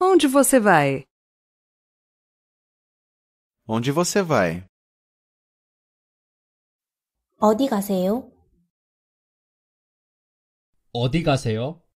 Onde você vai? Onde você vai? 어디 가세요? 어디 가세요?